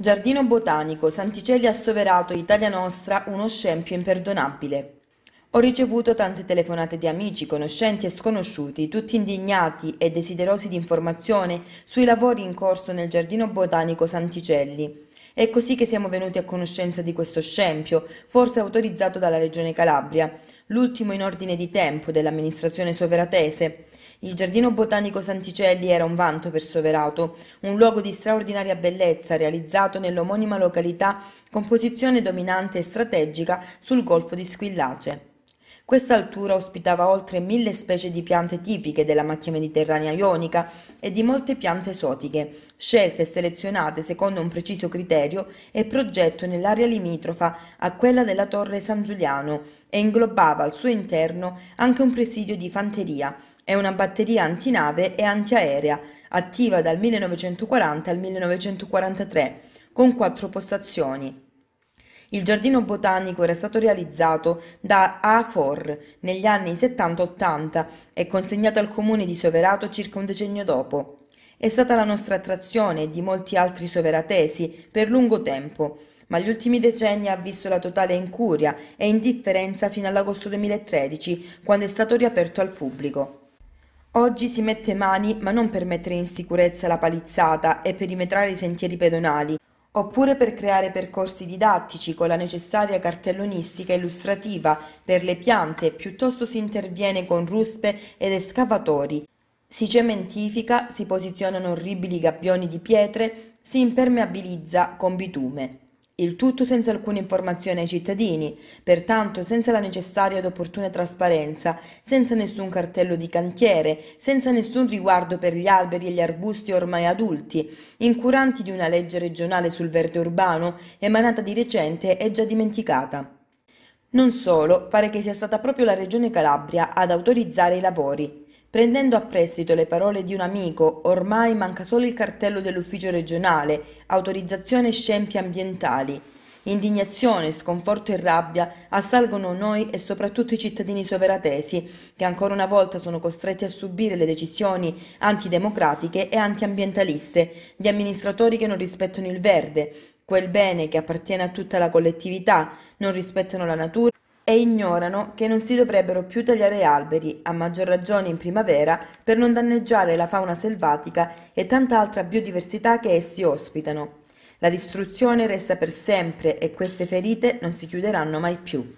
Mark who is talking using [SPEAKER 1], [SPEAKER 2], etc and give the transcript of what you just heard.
[SPEAKER 1] Giardino Botanico, Santicelli ha soverato Italia Nostra uno scempio imperdonabile. Ho ricevuto tante telefonate di amici, conoscenti e sconosciuti, tutti indignati e desiderosi di informazione sui lavori in corso nel Giardino Botanico Santicelli. È così che siamo venuti a conoscenza di questo scempio, forse autorizzato dalla Regione Calabria, l'ultimo in ordine di tempo dell'amministrazione soveratese. Il Giardino Botanico Santicelli era un vanto per Soverato, un luogo di straordinaria bellezza realizzato nell'omonima località con posizione dominante e strategica sul Golfo di Squillace. Questa altura ospitava oltre mille specie di piante tipiche della macchia mediterranea ionica e di molte piante esotiche, scelte e selezionate secondo un preciso criterio e progetto nell'area limitrofa a quella della Torre San Giuliano e inglobava al suo interno anche un presidio di fanteria e una batteria antinave e antiaerea, attiva dal 1940 al 1943, con quattro postazioni il giardino botanico era stato realizzato da Afor negli anni 70-80 e consegnato al comune di Soverato circa un decennio dopo. È stata la nostra attrazione e di molti altri soveratesi per lungo tempo, ma gli ultimi decenni ha visto la totale incuria e indifferenza fino all'agosto 2013, quando è stato riaperto al pubblico. Oggi si mette mani, ma non per mettere in sicurezza la palizzata e perimetrare i sentieri pedonali, oppure per creare percorsi didattici con la necessaria cartellonistica illustrativa per le piante, piuttosto si interviene con ruspe ed escavatori. Si cementifica, si posizionano orribili gabbioni di pietre, si impermeabilizza con bitume. Il tutto senza alcuna informazione ai cittadini, pertanto senza la necessaria ed opportuna trasparenza, senza nessun cartello di cantiere, senza nessun riguardo per gli alberi e gli arbusti ormai adulti, incuranti di una legge regionale sul verde urbano emanata di recente e già dimenticata. Non solo, pare che sia stata proprio la Regione Calabria ad autorizzare i lavori, Prendendo a prestito le parole di un amico, ormai manca solo il cartello dell'ufficio regionale, autorizzazione scempi ambientali. Indignazione, sconforto e rabbia assalgono noi e soprattutto i cittadini soveratesi, che ancora una volta sono costretti a subire le decisioni antidemocratiche e antiambientaliste di amministratori che non rispettano il verde, quel bene che appartiene a tutta la collettività, non rispettano la natura e ignorano che non si dovrebbero più tagliare alberi, a maggior ragione in primavera, per non danneggiare la fauna selvatica e tanta altra biodiversità che essi ospitano. La distruzione resta per sempre e queste ferite non si chiuderanno mai più.